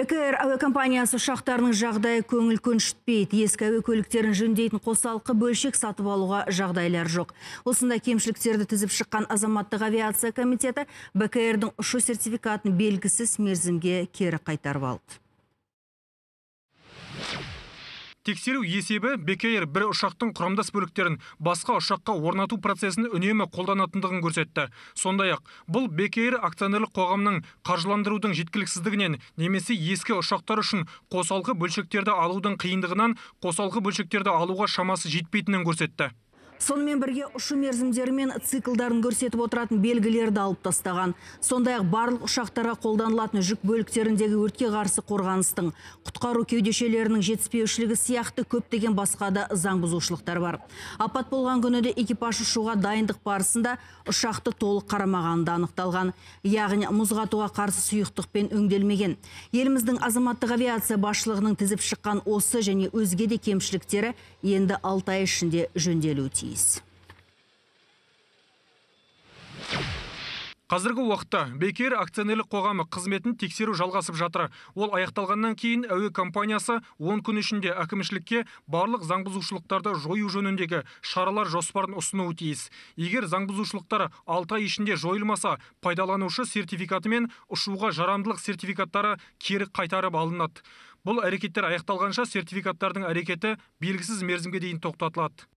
бкр әуе компаниясы ұшақтарының жағдайы көңіл көншітпейді ескі әуе көліктерін жөндейтін қосалқы бөлшек сатып алуға жағдайлар жоқ Осында кемшіліктерді тізіп шыққан азаматтық авиация комитеті Бекердің ұшу сертификатын белгісіз мерзімге кері қайтарып алды тексеру есебі бек бір ұшақтың құрамдас бөліктерін басқа ұшаққа орнату процесін үнемі қолданатындығын көрсетті сондай ақ бұл бек акционерлік қоғамның қаржыландырудың жеткіліксіздігінен немесе ескі ұшақтар үшін қосалқы бөлшектерді алудың қиындығынан қосалқы бөлшектерді алуға шамасы жетпейтінін көрсетті сонымен бірге ұшу мерзімдері мен циклдарын көрсетіп отыратын белгілерді алып тастаған сондай ақ барлық ұшақтарға қолданылатын жүк бөліктеріндегі өртке қарсы қорғаныстың құтқару кеудешелерінің жетіспеушілігі сияқты көптеген басқа да заң бар апат болған күні де экипаж ұшуға дайындық барысында ұшақты толық қарамағаны да анықталған яғни мұзғатуға қарсы сұйықтықпен өңделмеген еліміздің азаматтық авиация басшылығының тізіп шыққан осы және өзге де кемшіліктері енді алтай ішінде жөнделуі тиіс тиіс Қазіргі уақытта Бекер акционерлік қоғамы қызметін тексеру жалғасып жатыр. Ол аяқталғаннан кейін әуе компаниясы 10 күн ішінде әкімшілікке барлық заңбұзушылықтарды жою жөніндегі шаралар жоспарын ұсынуы тиіс. Егер заңбұзушылықтар алты ай ішінде жойылмаса, пайдаланушы сертификаты мен ұшуға жарамдылық сертификаттары кері қайтарып алынады. Бұл әрекеттер аяқталғанша сертификаттардың әрекеті белгісіз мерзімге дейін тоқтатылады.